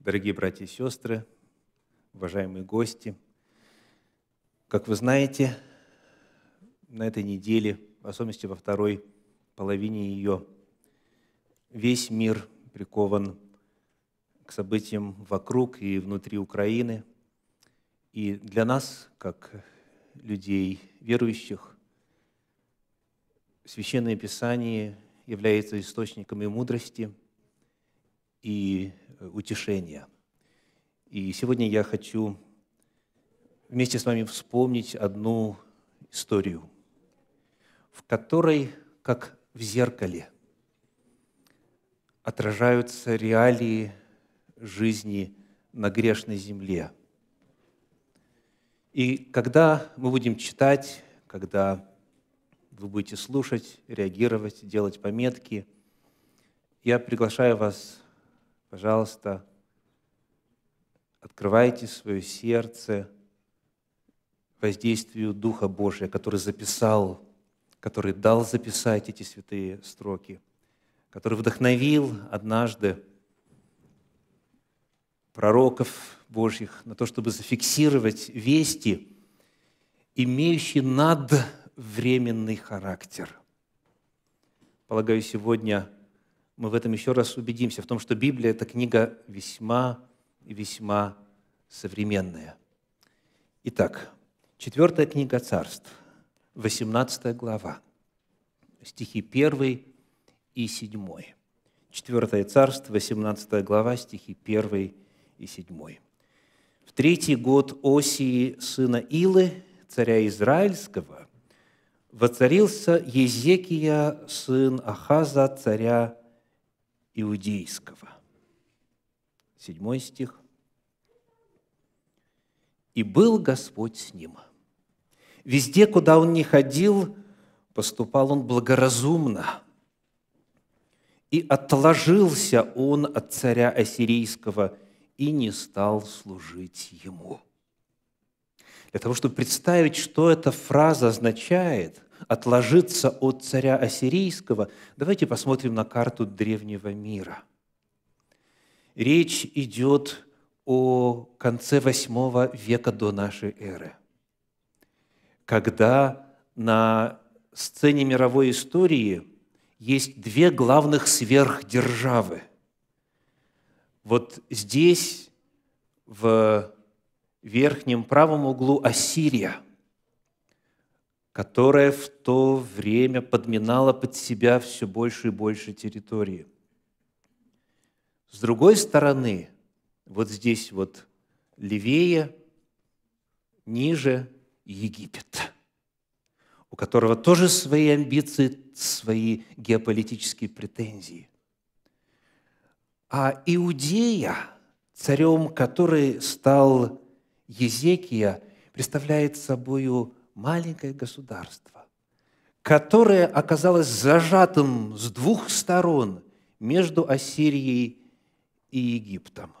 дорогие братья и сестры, уважаемые гости. Как вы знаете, на этой неделе, в особенности во второй половине ее, весь мир прикован к событиям вокруг и внутри Украины. И для нас, как людей верующих, Священное Писание является источником и мудрости – и э, утешения. И сегодня я хочу вместе с вами вспомнить одну историю, в которой, как в зеркале, отражаются реалии жизни на грешной земле. И когда мы будем читать, когда вы будете слушать, реагировать, делать пометки, я приглашаю вас Пожалуйста, открывайте свое сердце воздействию Духа Божия, который записал, который дал записать эти святые строки, который вдохновил однажды пророков Божьих на то, чтобы зафиксировать вести, имеющие надвременный характер. Полагаю, сегодня – мы в этом еще раз убедимся, в том, что Библия – это книга весьма и весьма современная. Итак, четвертая книга царств, 18 глава, стихи 1 и 7. Четвертое царство, 18 глава, стихи 1 и 7. В третий год Осии, сына Илы, царя Израильского, воцарился Езекия, сын Ахаза, царя иудейского. Седьмой стих. «И был Господь с ним». Везде, куда он не ходил, поступал он благоразумно. И отложился он от царя ассирийского и не стал служить ему. Для того, чтобы представить, что эта фраза означает – отложиться от царя Ассирийского, давайте посмотрим на карту древнего мира. Речь идет о конце восьмого века до нашей эры, когда на сцене мировой истории есть две главных сверхдержавы. Вот здесь, в верхнем правом углу, Ассирия – которая в то время подминала под себя все больше и больше территории. С другой стороны, вот здесь вот левее, ниже Египет, у которого тоже свои амбиции, свои геополитические претензии. А Иудея, царем который стал Езекия, представляет собой маленькое государство, которое оказалось зажатым с двух сторон между Ассирией и Египтом.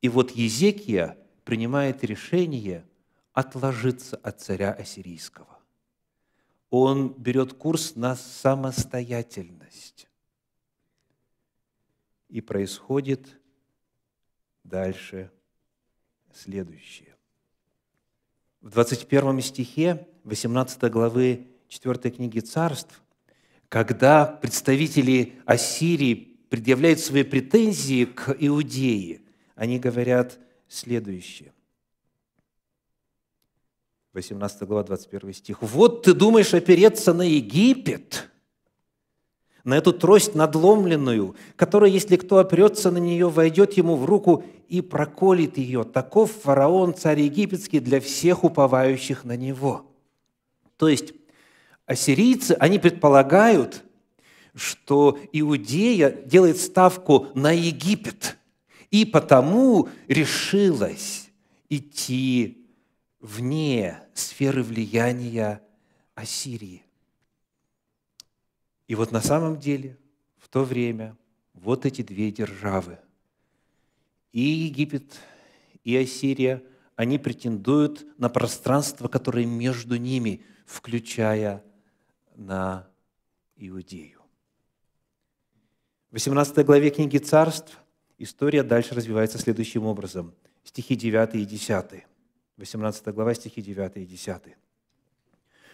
И вот Езекия принимает решение отложиться от царя ассирийского. Он берет курс на самостоятельность. И происходит дальше следующее в 21 стихе 18 главы 4 книги Царств, когда представители Ассирии предъявляют свои претензии к Иудее, они говорят следующее. 18 глава, 21 стих. «Вот ты думаешь опереться на Египет, на эту трость надломленную, которая, если кто опрется на нее, войдет ему в руку и проколет ее. Таков фараон, царь египетский, для всех уповающих на него». То есть ассирийцы, они предполагают, что Иудея делает ставку на Египет, и потому решилась идти вне сферы влияния Ассирии. И вот на самом деле в то время вот эти две державы, и Египет, и Ассирия, они претендуют на пространство, которое между ними, включая на Иудею. В 18 главе книги «Царств» история дальше развивается следующим образом. Стихи 9 и 10. 18 глава, стихи 9 и 10.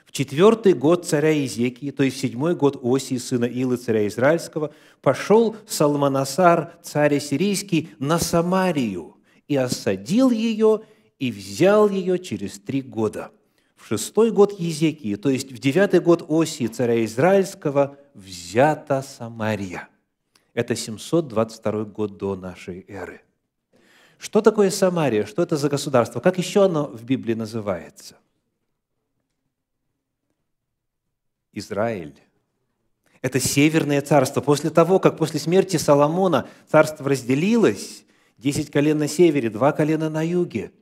В четвертый год царя Изекии, то есть в седьмой год Осии, сына Илы, царя Израильского, пошел Салманасар, царь сирийский, на Самарию и осадил ее, и взял ее через три года. В шестой год Езекии, то есть в девятый год Осии, царя Израильского, взята Самария. Это 722 год до нашей эры. Что такое Самария? Что это за государство? Как еще оно в Библии называется – Израиль. Это северное царство. После того, как после смерти Соломона царство разделилось, десять колен на севере, два колена на юге,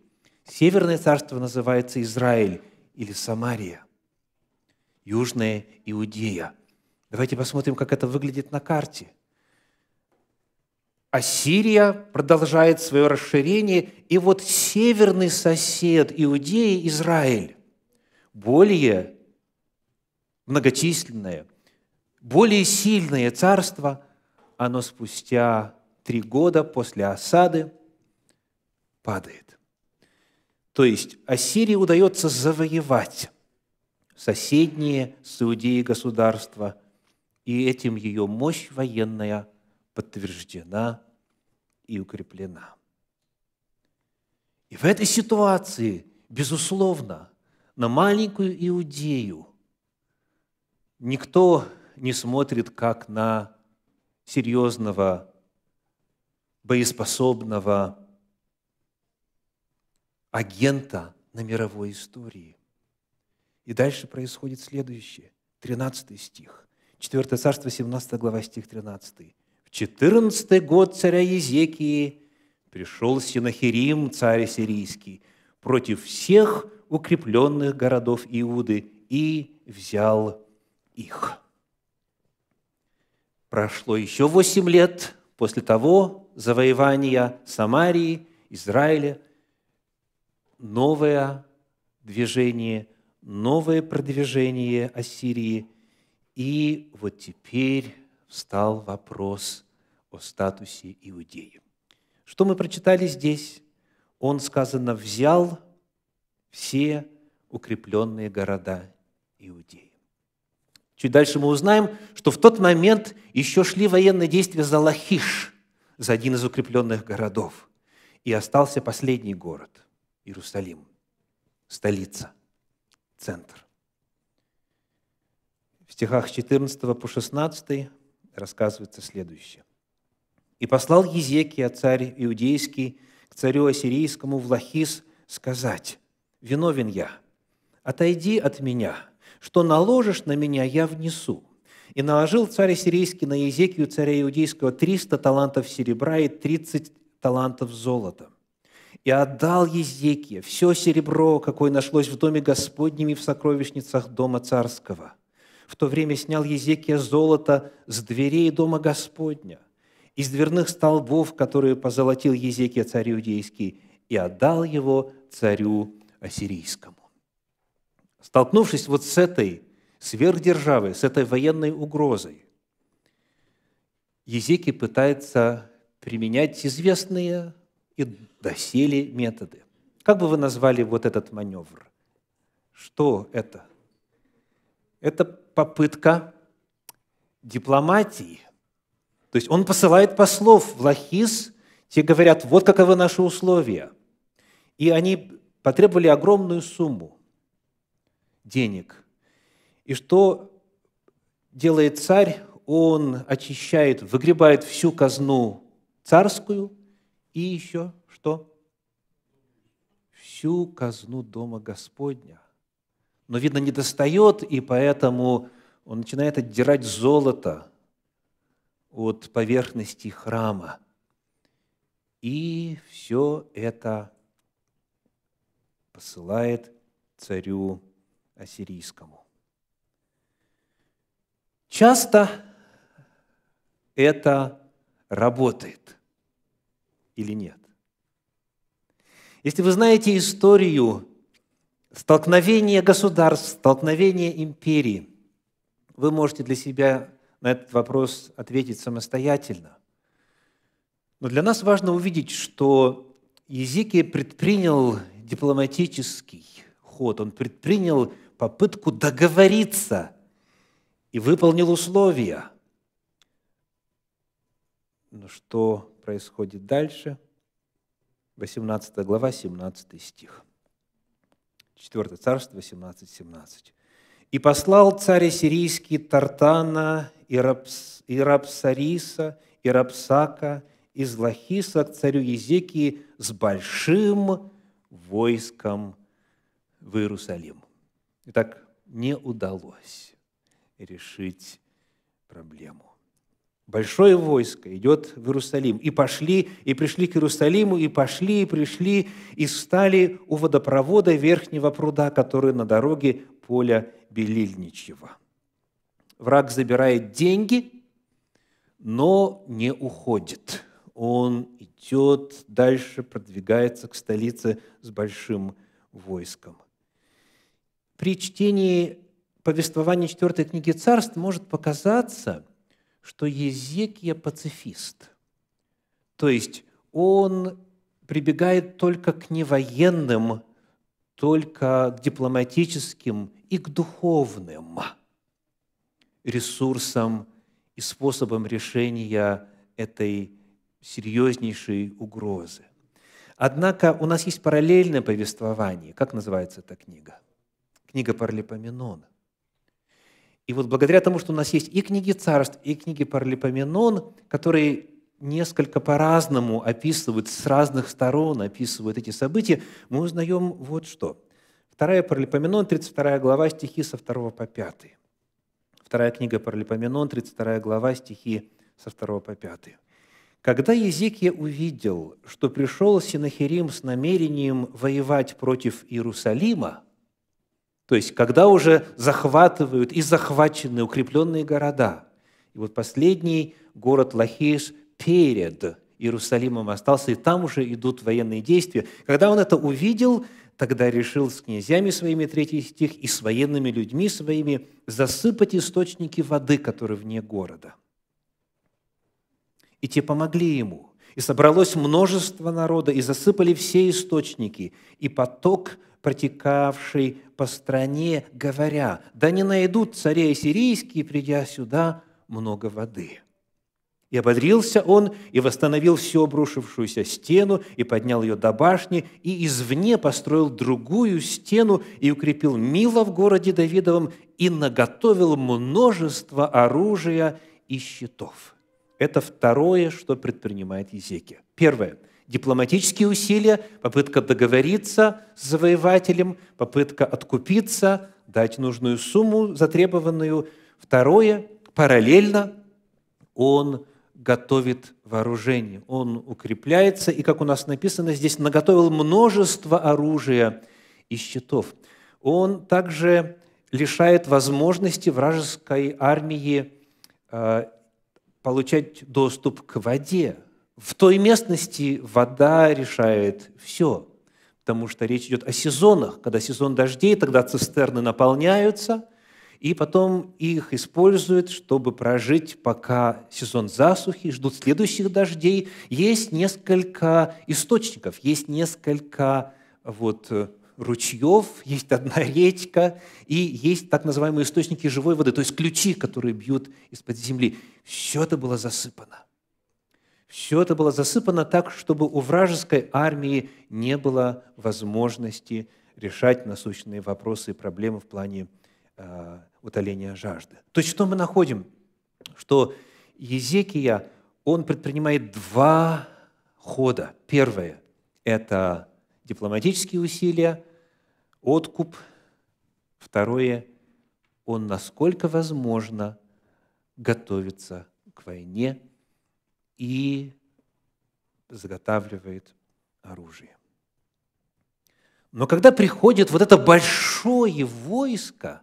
северное царство называется Израиль или Самария, южная Иудея. Давайте посмотрим, как это выглядит на карте. Ассирия продолжает свое расширение, и вот северный сосед Иудеи – Израиль. Более многочисленное, более сильное царство, оно спустя три года после осады падает. То есть Ассирии удается завоевать соседние с Иудеей государства, и этим ее мощь военная подтверждена и укреплена. И в этой ситуации, безусловно, на маленькую Иудею – Никто не смотрит как на серьезного, боеспособного агента на мировой истории. И дальше происходит следующее. 13 стих. 4 царство, 17 глава, стих 13. В 14 год царя Езекии пришел Синахирим, царь сирийский, против всех укрепленных городов Иуды и взял их. Прошло еще восемь лет после того завоевания Самарии, Израиля, новое движение, новое продвижение Ассирии. И вот теперь встал вопрос о статусе Иудеи. Что мы прочитали здесь? Он, сказано, взял все укрепленные города Иудеи. Чуть дальше мы узнаем, что в тот момент еще шли военные действия за Лахиш, за один из укрепленных городов. И остался последний город – Иерусалим, столица, центр. В стихах 14 по 16 рассказывается следующее. «И послал Езекия, царь иудейский, к царю ассирийскому в Лахис сказать, «Виновен я, отойди от меня, что наложишь на меня, я внесу. И наложил царь сирийский на Езекию царя иудейского 300 талантов серебра и 30 талантов золота. И отдал Езекия все серебро, какое нашлось в доме Господнем и в сокровищницах дома царского. В то время снял Езекия золото с дверей дома Господня, из дверных столбов, которые позолотил Езекия царь иудейский, и отдал его царю ассирийскому. Столкнувшись вот с этой сверхдержавой, с этой военной угрозой, Езеки пытается применять известные и доселе методы. Как бы вы назвали вот этот маневр? Что это? Это попытка дипломатии. То есть он посылает послов в Лахис, те говорят, вот каковы наши условия. И они потребовали огромную сумму денег. И что делает царь? Он очищает, выгребает всю казну царскую и еще что? Всю казну дома Господня. Но, видно, не достает, и поэтому он начинает отдирать золото от поверхности храма. И все это посылает царю ассирийскому. Часто это работает или нет? Если вы знаете историю столкновения государств, столкновения империй, вы можете для себя на этот вопрос ответить самостоятельно. Но для нас важно увидеть, что Езекия предпринял дипломатический ход, он предпринял попытку договориться и выполнил условия. Но ну, что происходит дальше? 18 глава, 17 стих. 4 царство, 18, 17. «И послал царь сирийский Тартана и, Рапс, и Рапсариса, и Рапсака, и Злахиса к царю Езекии с большим войском в Иерусалим». Итак, не удалось решить проблему. Большое войско идет в Иерусалим. И пошли, и пришли к Иерусалиму, и пошли, и пришли, и стали у водопровода верхнего пруда, который на дороге поля Белильничьего. Враг забирает деньги, но не уходит. Он идет дальше, продвигается к столице с большим войском при чтении повествования четвертой книги царств может показаться, что Езекия пацифист. То есть он прибегает только к невоенным, только к дипломатическим и к духовным ресурсам и способам решения этой серьезнейшей угрозы. Однако у нас есть параллельное повествование. Как называется эта книга? книга Паралипоменон. И вот благодаря тому, что у нас есть и книги царств, и книги Паралипоменон, которые несколько по-разному описывают, с разных сторон описывают эти события, мы узнаем вот что. Вторая Паралипоменон, 32 глава, стихи со 2 по 5. Вторая книга Паралипоменон, 32 глава, стихи со 2 по 5. Когда Езекия увидел, что пришел Синахирим с намерением воевать против Иерусалима, то есть, когда уже захватывают и захвачены укрепленные города. И вот последний город Лахиш перед Иерусалимом остался, и там уже идут военные действия. Когда он это увидел, тогда решил с князьями своими, третий стих, и с военными людьми своими засыпать источники воды, которые вне города. И те помогли ему. И собралось множество народа, и засыпали все источники, и поток протекавший по стране, говоря, «Да не найдут царей сирийские, придя сюда, много воды». И ободрился он, и восстановил всю обрушившуюся стену, и поднял ее до башни, и извне построил другую стену, и укрепил мило в городе Давидовом, и наготовил множество оружия и щитов. Это второе, что предпринимает Езекия. Первое дипломатические усилия, попытка договориться с завоевателем, попытка откупиться, дать нужную сумму затребованную. Второе, параллельно он готовит вооружение, он укрепляется, и, как у нас написано здесь, наготовил множество оружия и щитов. Он также лишает возможности вражеской армии э, получать доступ к воде, в той местности вода решает все, потому что речь идет о сезонах. Когда сезон дождей, тогда цистерны наполняются, и потом их используют, чтобы прожить, пока сезон засухи, ждут следующих дождей. Есть несколько источников, есть несколько вот, ручьев, есть одна речка, и есть так называемые источники живой воды, то есть ключи, которые бьют из-под земли. Все это было засыпано. Все это было засыпано так, чтобы у вражеской армии не было возможности решать насущные вопросы и проблемы в плане э, утоления жажды. То есть что мы находим? Что Езекия, он предпринимает два хода. Первое – это дипломатические усилия, откуп. Второе – он, насколько возможно, готовится к войне – и заготавливает оружие. Но когда приходит вот это большое войско,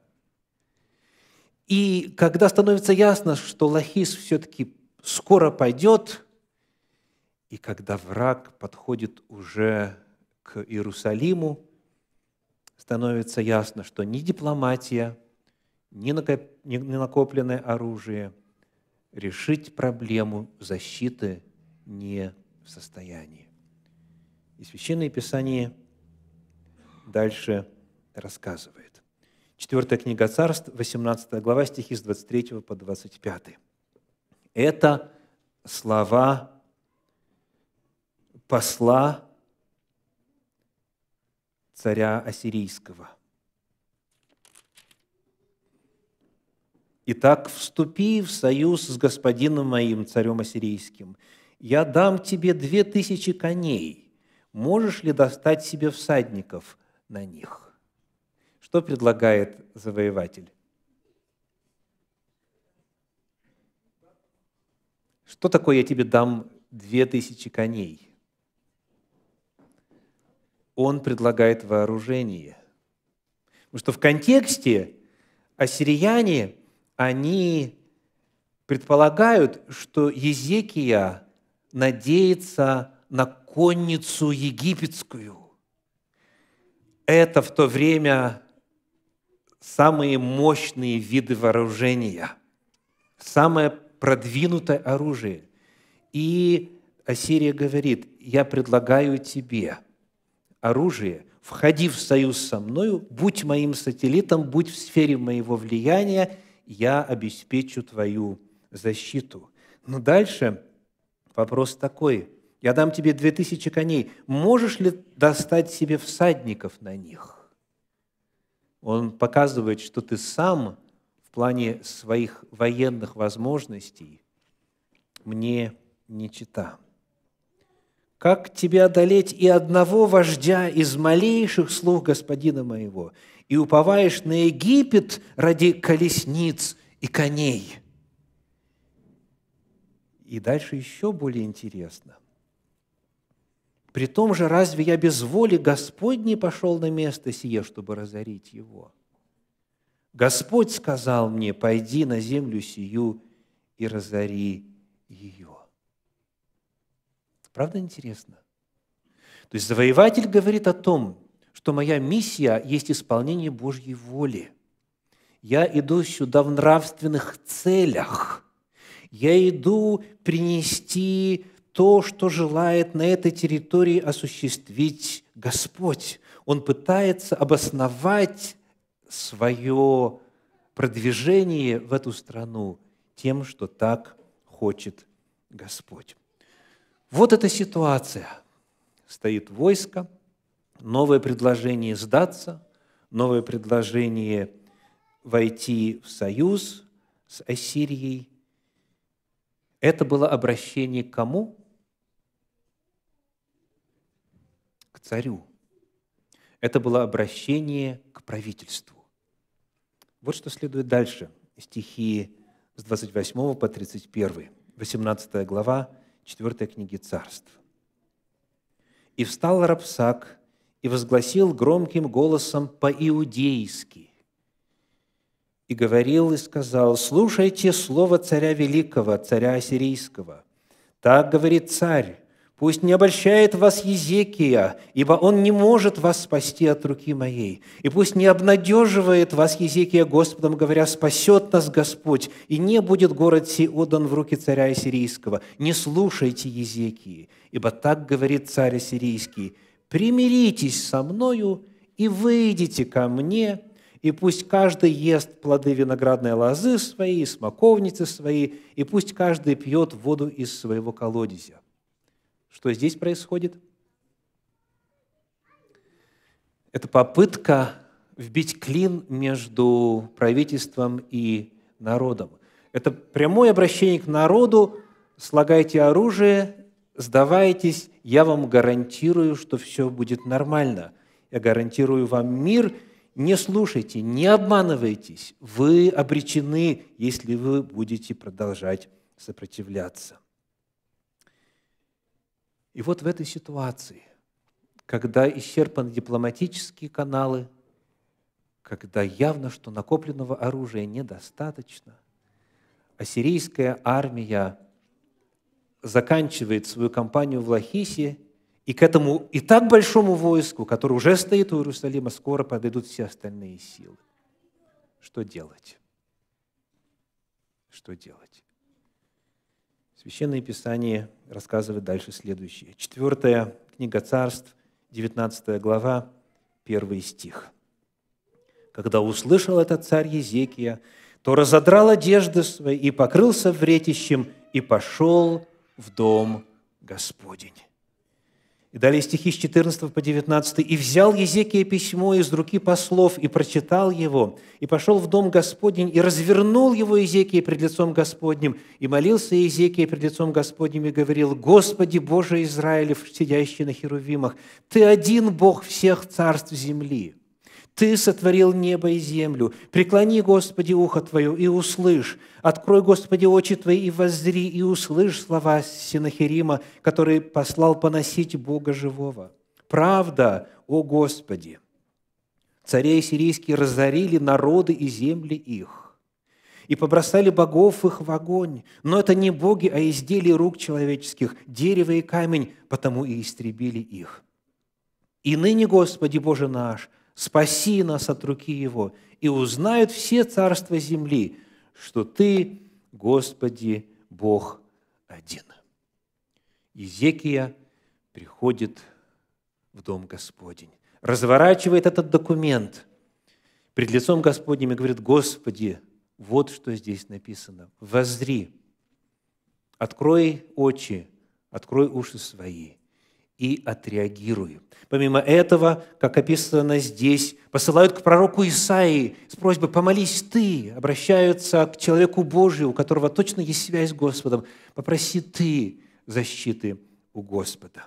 и когда становится ясно, что Лахис все-таки скоро пойдет, и когда враг подходит уже к Иерусалиму, становится ясно, что ни дипломатия, ни накопленное оружие – решить проблему защиты не в состоянии. И Священное Писание дальше рассказывает. Четвертая книга Царств, 18 глава, стихи с 23 по 25. Это слова посла царя Ассирийского – Итак, вступи в союз с господином моим, царем ассирийским. Я дам тебе две тысячи коней. Можешь ли достать себе всадников на них? Что предлагает завоеватель? Что такое я тебе дам две тысячи коней? Он предлагает вооружение. Потому что в контексте ассирияне они предполагают, что Езекия надеется на конницу египетскую. Это в то время самые мощные виды вооружения, самое продвинутое оружие. И Ассирия говорит, я предлагаю тебе оружие, входи в союз со мною, будь моим сателлитом, будь в сфере моего влияния, я обеспечу твою защиту. Но дальше вопрос такой. Я дам тебе две тысячи коней. Можешь ли достать себе всадников на них? Он показывает, что ты сам в плане своих военных возможностей мне не чита. Как тебе одолеть и одного вождя из малейших слов господина моего? и уповаешь на Египет ради колесниц и коней. И дальше еще более интересно. При том же, разве я без воли Господней пошел на место сие, чтобы разорить его? Господь сказал мне, пойди на землю сию и разори ее. Правда интересно? То есть завоеватель говорит о том, что моя миссия есть исполнение Божьей воли. Я иду сюда в нравственных целях. Я иду принести то, что желает на этой территории осуществить Господь. Он пытается обосновать свое продвижение в эту страну тем, что так хочет Господь. Вот эта ситуация. Стоит войско, Новое предложение сдаться, новое предложение войти в союз с Ассирией. Это было обращение к кому? К царю. Это было обращение к правительству. Вот что следует дальше. Стихи с 28 по 31, 18 глава 4 книги Царств. «И встал Рапсак, и возгласил громким голосом по-иудейски. И говорил и сказал, «Слушайте слово царя великого, царя ассирийского. Так говорит царь, пусть не обольщает вас Езекия, ибо он не может вас спасти от руки моей. И пусть не обнадеживает вас Езекия Господом, говоря, спасет нас Господь, и не будет город сей отдан в руки царя ассирийского. Не слушайте Езекии, ибо так говорит царь ассирийский, примиритесь со мною и выйдите ко мне, и пусть каждый ест плоды виноградной лозы свои, и смоковницы свои, и пусть каждый пьет воду из своего колодезя. Что здесь происходит? Это попытка вбить клин между правительством и народом. Это прямое обращение к народу, слагайте оружие сдавайтесь, я вам гарантирую, что все будет нормально. Я гарантирую вам мир, не слушайте, не обманывайтесь. Вы обречены, если вы будете продолжать сопротивляться. И вот в этой ситуации, когда исчерпаны дипломатические каналы, когда явно, что накопленного оружия недостаточно, а сирийская армия – заканчивает свою кампанию в Лахисе, и к этому и так большому войску, которое уже стоит у Иерусалима, скоро подойдут все остальные силы. Что делать? Что делать? Священное Писание рассказывает дальше следующее. Четвертая книга царств, 19 глава, первый стих. «Когда услышал этот царь Езекия, то разодрал одежды свои и покрылся вретищем, и пошел в дом Господень. И далее стихи с 14 по 19. «И взял Езекия письмо из руки послов, и прочитал его, и пошел в дом Господень, и развернул его Езекия пред лицом Господним, и молился Езекия пред лицом Господним, и говорил, «Господи, Боже Израилев, сидящий на Херувимах, Ты один Бог всех царств земли». Ты сотворил небо и землю. Преклони, Господи, ухо Твое и услышь. Открой, Господи, очи Твои и воззри, и услышь слова Синахирима, который послал поносить Бога живого. Правда, о Господи! Царей сирийские разорили народы и земли их, и побросали богов их в огонь. Но это не боги, а изделия рук человеческих, дерево и камень, потому и истребили их. И ныне, Господи Боже наш – спаси нас от руки Его, и узнают все царства земли, что Ты, Господи, Бог один. Езекия приходит в Дом Господень, разворачивает этот документ пред лицом Господним и говорит, «Господи, вот что здесь написано, воззри, открой очи, открой уши свои, и отреагирую. Помимо этого, как описано здесь, посылают к пророку Исаии с просьбой «помолись ты», обращаются к человеку Божию, у которого точно есть связь с Господом, «попроси ты защиты у Господа».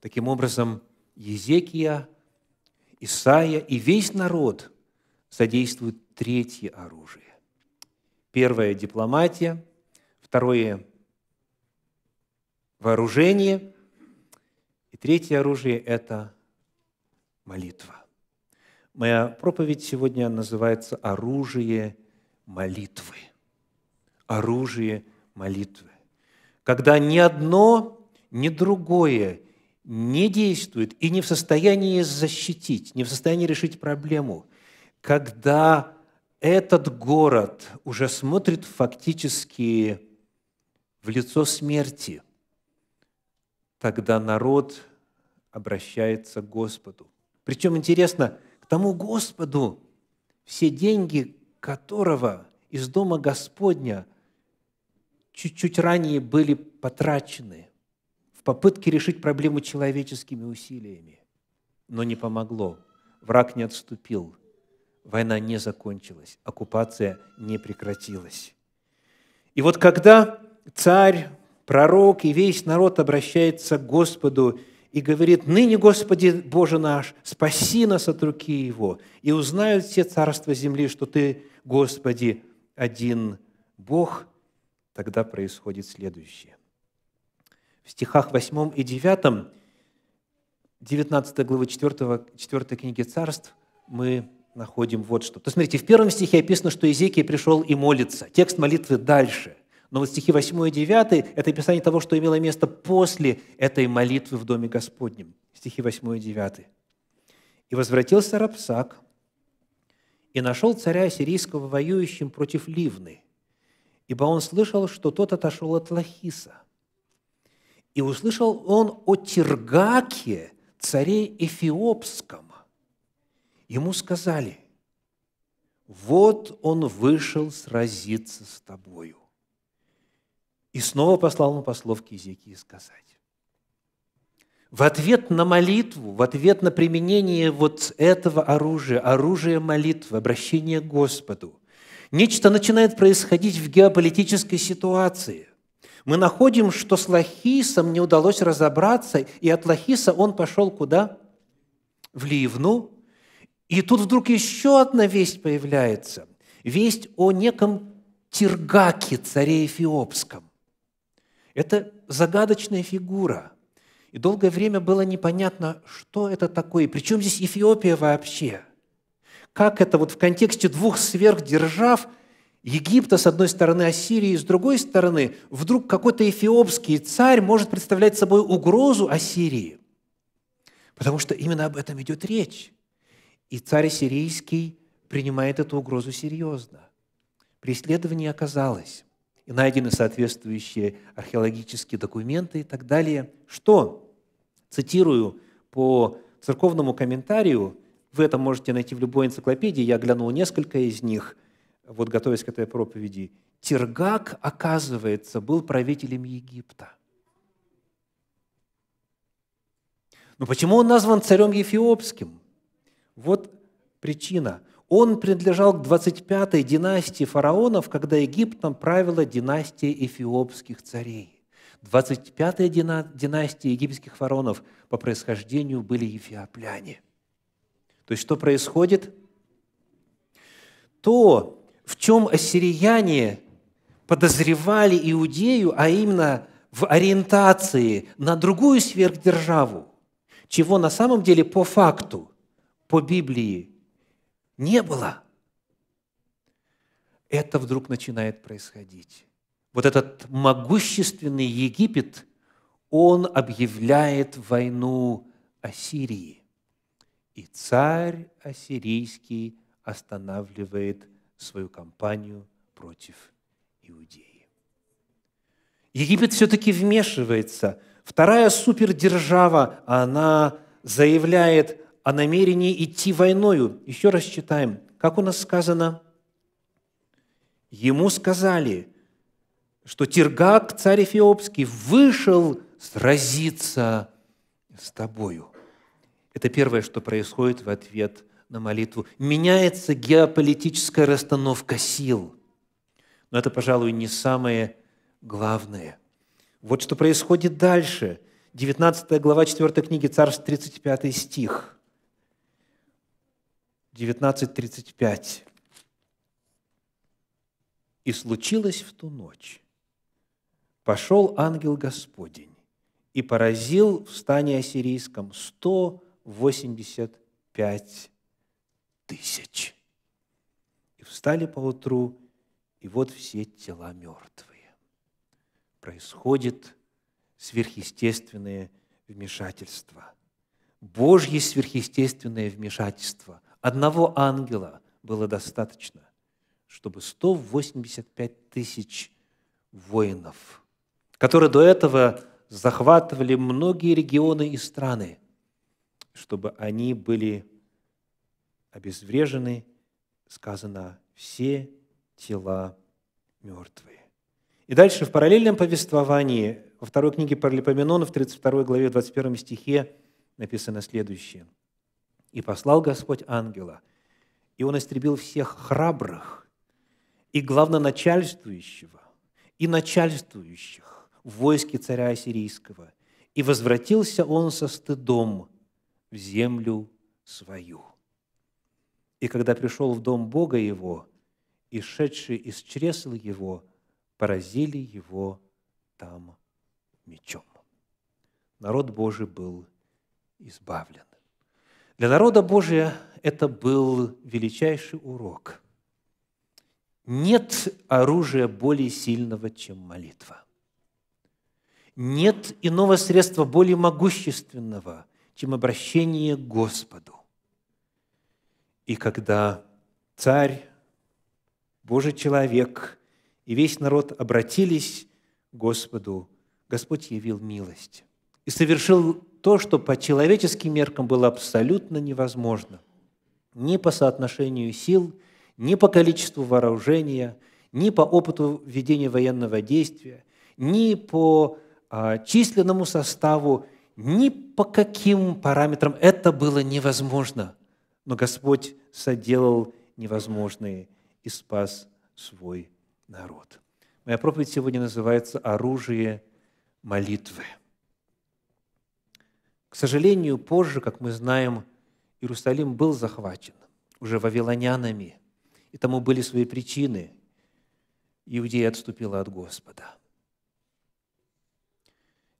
Таким образом, Езекия, Исаия и весь народ содействуют третье оружие. Первое – дипломатия, второе – вооружение – и третье оружие – это молитва. Моя проповедь сегодня называется «Оружие молитвы». Оружие молитвы. Когда ни одно, ни другое не действует и не в состоянии защитить, не в состоянии решить проблему, когда этот город уже смотрит фактически в лицо смерти – тогда народ обращается к Господу. Причем интересно, к тому Господу, все деньги которого из дома Господня чуть-чуть ранее были потрачены в попытке решить проблему человеческими усилиями. Но не помогло. Враг не отступил. Война не закончилась. Оккупация не прекратилась. И вот когда царь Пророк и весь народ обращается к Господу и говорит, «Ныне, Господи Боже наш, спаси нас от руки Его, и узнают все царства земли, что Ты, Господи, один Бог». Тогда происходит следующее. В стихах 8 и 9, 19 главы 4, 4 книги царств мы находим вот что. То есть, смотрите, в первом стихе описано, что Иезекия пришел и молится. Текст молитвы дальше – но вот стихи 8 и 9 – это описание того, что имело место после этой молитвы в Доме Господнем. Стихи 8 и 9. «И возвратился Рапсак, и нашел царя сирийского воюющим против Ливны, ибо он слышал, что тот отошел от Лахиса. И услышал он о Тергаке, царе Эфиопском. Ему сказали, вот он вышел сразиться с тобою. И снова послал он послов к Езекии сказать. В ответ на молитву, в ответ на применение вот этого оружия, оружия молитвы, обращения к Господу, нечто начинает происходить в геополитической ситуации. Мы находим, что с Лахисом не удалось разобраться, и от Лахиса он пошел куда? В Ливну. И тут вдруг еще одна весть появляется. Весть о неком Тиргаке, царе Эфиопском. Это загадочная фигура. И долгое время было непонятно, что это такое. Причем здесь Эфиопия вообще? Как это вот в контексте двух сверхдержав – Египта, с одной стороны, Ассирии, с другой стороны, вдруг какой-то эфиопский царь может представлять собой угрозу Ассирии. Потому что именно об этом идет речь. И царь сирийский принимает эту угрозу серьезно. Преследование оказалось и найдены соответствующие археологические документы и так далее, что, цитирую по церковному комментарию, вы это можете найти в любой энциклопедии, я глянул несколько из них, вот готовясь к этой проповеди, Тиргак, оказывается, был правителем Египта. Но почему он назван царем Ефиопским? Вот причина – он принадлежал к 25-й династии фараонов, когда Египтом правила династия эфиопских царей. 25-я династия египетских фараонов по происхождению были эфиопляне. То есть что происходит? То, в чем ассирияне подозревали Иудею, а именно в ориентации на другую сверхдержаву, чего на самом деле по факту, по Библии не было. Это вдруг начинает происходить. Вот этот могущественный Египет, он объявляет войну Ассирии. И царь ассирийский останавливает свою кампанию против Иудеи. Египет все-таки вмешивается. Вторая супердержава, она заявляет, о намерении идти войною. Еще раз читаем, как у нас сказано, ему сказали, что Тиргак, царь Эфиопский, вышел сразиться с тобою. Это первое, что происходит в ответ на молитву. Меняется геополитическая расстановка сил. Но это, пожалуй, не самое главное. Вот что происходит дальше. 19 глава 4 книги, Царств, 35 стих – 19.35. «И случилось в ту ночь. Пошел ангел Господень и поразил в стане ассирийском 185 тысяч. И встали поутру, и вот все тела мертвые. Происходит сверхъестественное вмешательство. Божье сверхъестественное вмешательство Одного ангела было достаточно, чтобы 185 тысяч воинов, которые до этого захватывали многие регионы и страны, чтобы они были обезврежены, сказано, все тела мертвые. И дальше в параллельном повествовании во второй книге Паралипоменона, в 32 главе, в 21 стихе написано следующее – и послал Господь ангела, и он истребил всех храбрых, и главноначальствующего, и начальствующих в войске царя Ассирийского. И возвратился он со стыдом в землю свою. И когда пришел в дом Бога его, и шедшие из чресл его поразили его там мечом. Народ Божий был избавлен. Для народа Божия это был величайший урок. Нет оружия более сильного, чем молитва. Нет иного средства более могущественного, чем обращение к Господу. И когда царь, Божий человек и весь народ обратились к Господу, Господь явил милость и совершил то, что по человеческим меркам было абсолютно невозможно. Ни по соотношению сил, ни по количеству вооружения, ни по опыту ведения военного действия, ни по а, численному составу, ни по каким параметрам это было невозможно. Но Господь соделал невозможное и спас свой народ. Моя проповедь сегодня называется «Оружие молитвы». К сожалению, позже, как мы знаем, Иерусалим был захвачен уже вавилонянами, и тому были свои причины. Иудея отступила от Господа.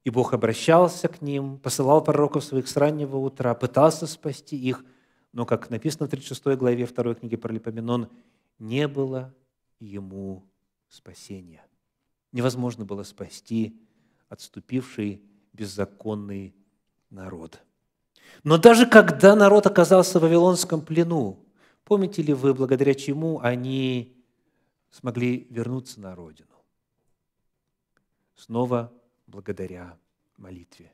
И Бог обращался к ним, посылал пророков своих с раннего утра, пытался спасти их, но, как написано в 36 главе 2 книги Паралипоменон, не было ему спасения. Невозможно было спасти отступивший беззаконный народ. Но даже когда народ оказался в Вавилонском плену, помните ли вы, благодаря чему они смогли вернуться на родину? Снова благодаря молитве.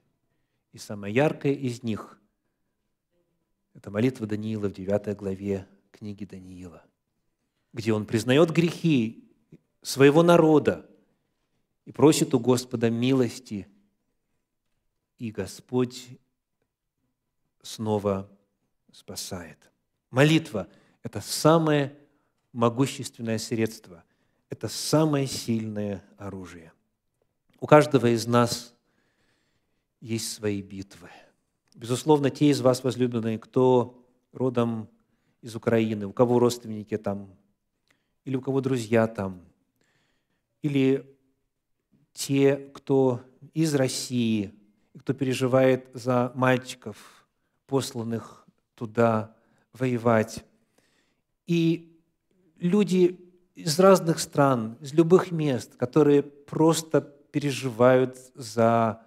И самая яркая из них – это молитва Даниила в 9 главе книги Даниила, где он признает грехи своего народа и просит у Господа милости и Господь снова спасает. Молитва – это самое могущественное средство, это самое сильное оружие. У каждого из нас есть свои битвы. Безусловно, те из вас, возлюбленные, кто родом из Украины, у кого родственники там, или у кого друзья там, или те, кто из России, кто переживает за мальчиков, посланных туда воевать. И люди из разных стран, из любых мест, которые просто переживают за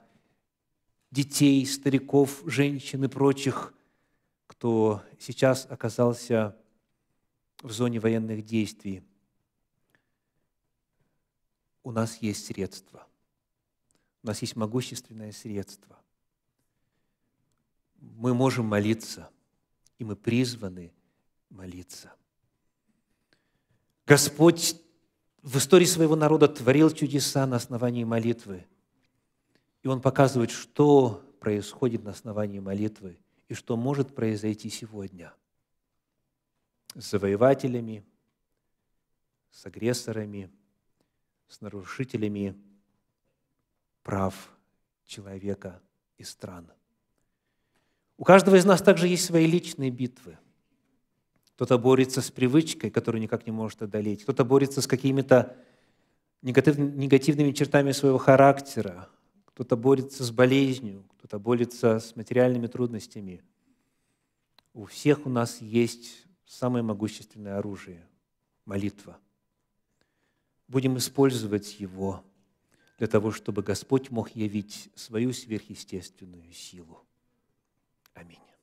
детей, стариков, женщин и прочих, кто сейчас оказался в зоне военных действий. У нас есть средства – у нас есть могущественное средство. Мы можем молиться, и мы призваны молиться. Господь в истории своего народа творил чудеса на основании молитвы. И Он показывает, что происходит на основании молитвы и что может произойти сегодня с завоевателями, с агрессорами, с нарушителями прав человека и стран. У каждого из нас также есть свои личные битвы. Кто-то борется с привычкой, которую никак не может одолеть. Кто-то борется с какими-то негативными чертами своего характера. Кто-то борется с болезнью, кто-то борется с материальными трудностями. У всех у нас есть самое могущественное оружие – молитва. Будем использовать его – для того, чтобы Господь мог явить свою сверхъестественную силу. Аминь.